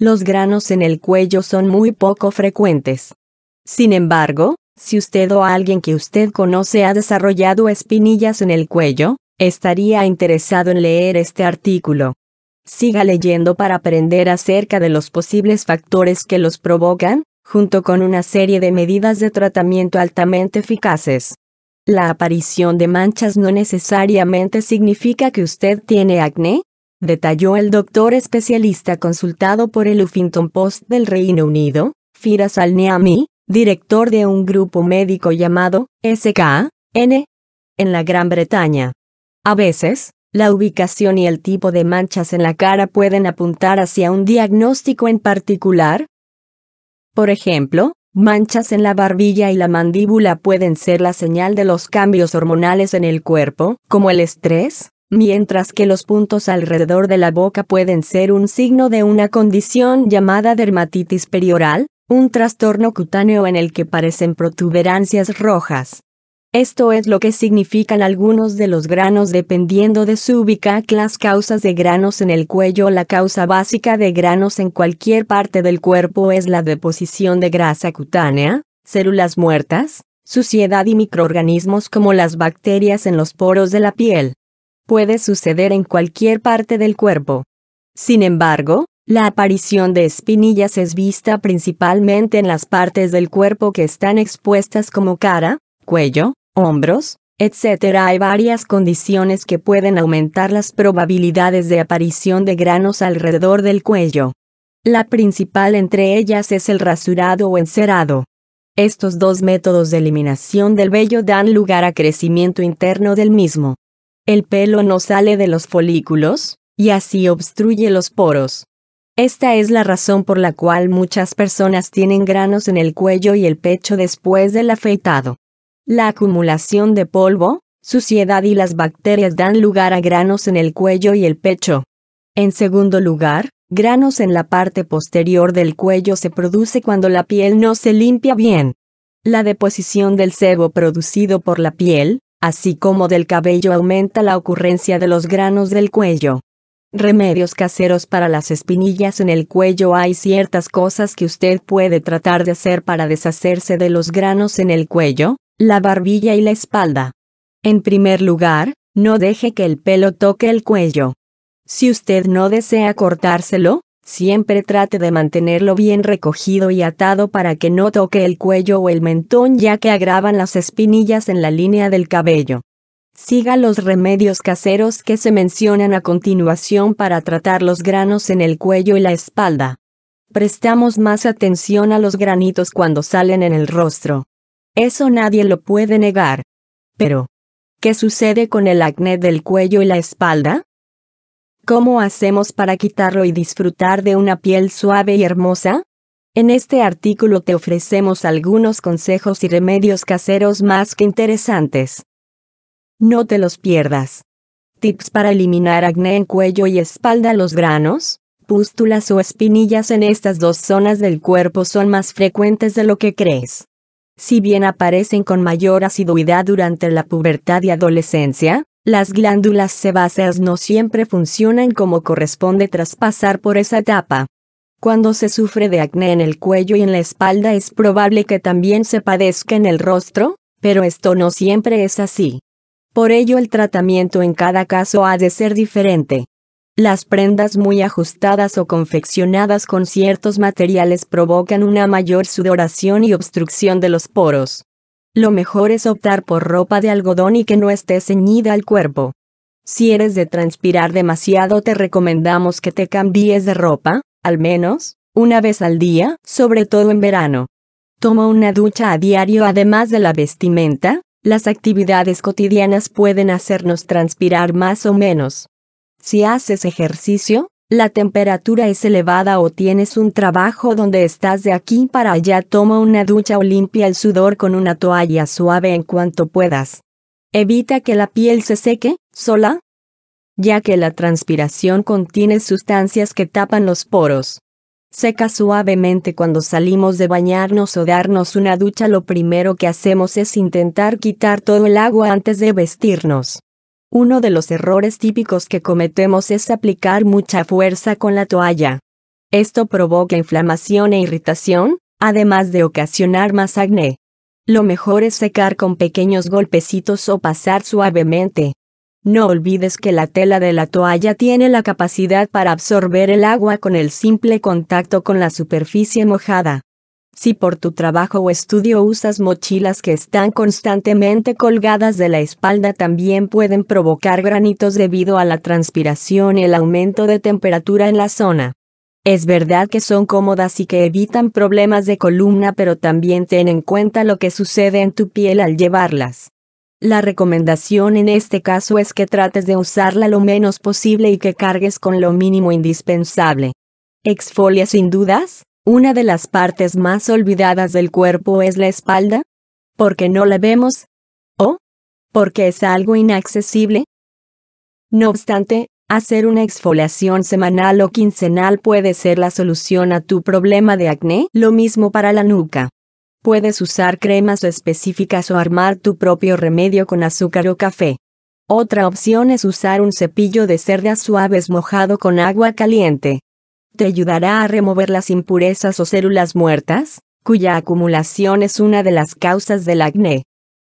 Los granos en el cuello son muy poco frecuentes. Sin embargo, si usted o alguien que usted conoce ha desarrollado espinillas en el cuello, estaría interesado en leer este artículo. Siga leyendo para aprender acerca de los posibles factores que los provocan, junto con una serie de medidas de tratamiento altamente eficaces. La aparición de manchas no necesariamente significa que usted tiene acné, detalló el doctor especialista consultado por el Huffington Post del Reino Unido, Firas Al-Niami, director de un grupo médico llamado SKN en la Gran Bretaña. A veces, la ubicación y el tipo de manchas en la cara pueden apuntar hacia un diagnóstico en particular. Por ejemplo, manchas en la barbilla y la mandíbula pueden ser la señal de los cambios hormonales en el cuerpo, como el estrés, mientras que los puntos alrededor de la boca pueden ser un signo de una condición llamada dermatitis perioral, un trastorno cutáneo en el que parecen protuberancias rojas. Esto es lo que significan algunos de los granos dependiendo de su ubicación. las causas de granos en el cuello. La causa básica de granos en cualquier parte del cuerpo es la deposición de grasa cutánea, células muertas, suciedad y microorganismos como las bacterias en los poros de la piel puede suceder en cualquier parte del cuerpo. Sin embargo, la aparición de espinillas es vista principalmente en las partes del cuerpo que están expuestas como cara, cuello, hombros, etc. Hay varias condiciones que pueden aumentar las probabilidades de aparición de granos alrededor del cuello. La principal entre ellas es el rasurado o encerado. Estos dos métodos de eliminación del vello dan lugar a crecimiento interno del mismo el pelo no sale de los folículos, y así obstruye los poros. Esta es la razón por la cual muchas personas tienen granos en el cuello y el pecho después del afeitado. La acumulación de polvo, suciedad y las bacterias dan lugar a granos en el cuello y el pecho. En segundo lugar, granos en la parte posterior del cuello se produce cuando la piel no se limpia bien. La deposición del sebo producido por la piel, así como del cabello aumenta la ocurrencia de los granos del cuello. Remedios caseros para las espinillas en el cuello Hay ciertas cosas que usted puede tratar de hacer para deshacerse de los granos en el cuello, la barbilla y la espalda. En primer lugar, no deje que el pelo toque el cuello. Si usted no desea cortárselo, Siempre trate de mantenerlo bien recogido y atado para que no toque el cuello o el mentón ya que agravan las espinillas en la línea del cabello. Siga los remedios caseros que se mencionan a continuación para tratar los granos en el cuello y la espalda. Prestamos más atención a los granitos cuando salen en el rostro. Eso nadie lo puede negar. Pero, ¿qué sucede con el acné del cuello y la espalda? ¿Cómo hacemos para quitarlo y disfrutar de una piel suave y hermosa? En este artículo te ofrecemos algunos consejos y remedios caseros más que interesantes. No te los pierdas. Tips para eliminar acné en cuello y espalda. Los granos, pústulas o espinillas en estas dos zonas del cuerpo son más frecuentes de lo que crees. Si bien aparecen con mayor asiduidad durante la pubertad y adolescencia, las glándulas sebáceas no siempre funcionan como corresponde tras pasar por esa etapa. Cuando se sufre de acné en el cuello y en la espalda es probable que también se padezca en el rostro, pero esto no siempre es así. Por ello el tratamiento en cada caso ha de ser diferente. Las prendas muy ajustadas o confeccionadas con ciertos materiales provocan una mayor sudoración y obstrucción de los poros. Lo mejor es optar por ropa de algodón y que no esté ceñida al cuerpo. Si eres de transpirar demasiado te recomendamos que te cambies de ropa, al menos, una vez al día, sobre todo en verano. Toma una ducha a diario además de la vestimenta, las actividades cotidianas pueden hacernos transpirar más o menos. Si haces ejercicio, la temperatura es elevada o tienes un trabajo donde estás de aquí para allá, toma una ducha o limpia el sudor con una toalla suave en cuanto puedas. Evita que la piel se seque, sola, ya que la transpiración contiene sustancias que tapan los poros. Seca suavemente cuando salimos de bañarnos o darnos una ducha lo primero que hacemos es intentar quitar todo el agua antes de vestirnos. Uno de los errores típicos que cometemos es aplicar mucha fuerza con la toalla. Esto provoca inflamación e irritación, además de ocasionar más acné. Lo mejor es secar con pequeños golpecitos o pasar suavemente. No olvides que la tela de la toalla tiene la capacidad para absorber el agua con el simple contacto con la superficie mojada. Si por tu trabajo o estudio usas mochilas que están constantemente colgadas de la espalda también pueden provocar granitos debido a la transpiración y el aumento de temperatura en la zona. Es verdad que son cómodas y que evitan problemas de columna pero también ten en cuenta lo que sucede en tu piel al llevarlas. La recomendación en este caso es que trates de usarla lo menos posible y que cargues con lo mínimo indispensable. ¿Exfolia sin dudas? Una de las partes más olvidadas del cuerpo es la espalda. porque no la vemos? ¿O? ¿Porque es algo inaccesible? No obstante, hacer una exfoliación semanal o quincenal puede ser la solución a tu problema de acné, lo mismo para la nuca. Puedes usar cremas específicas o armar tu propio remedio con azúcar o café. Otra opción es usar un cepillo de cerdas suaves mojado con agua caliente te ayudará a remover las impurezas o células muertas, cuya acumulación es una de las causas del acné.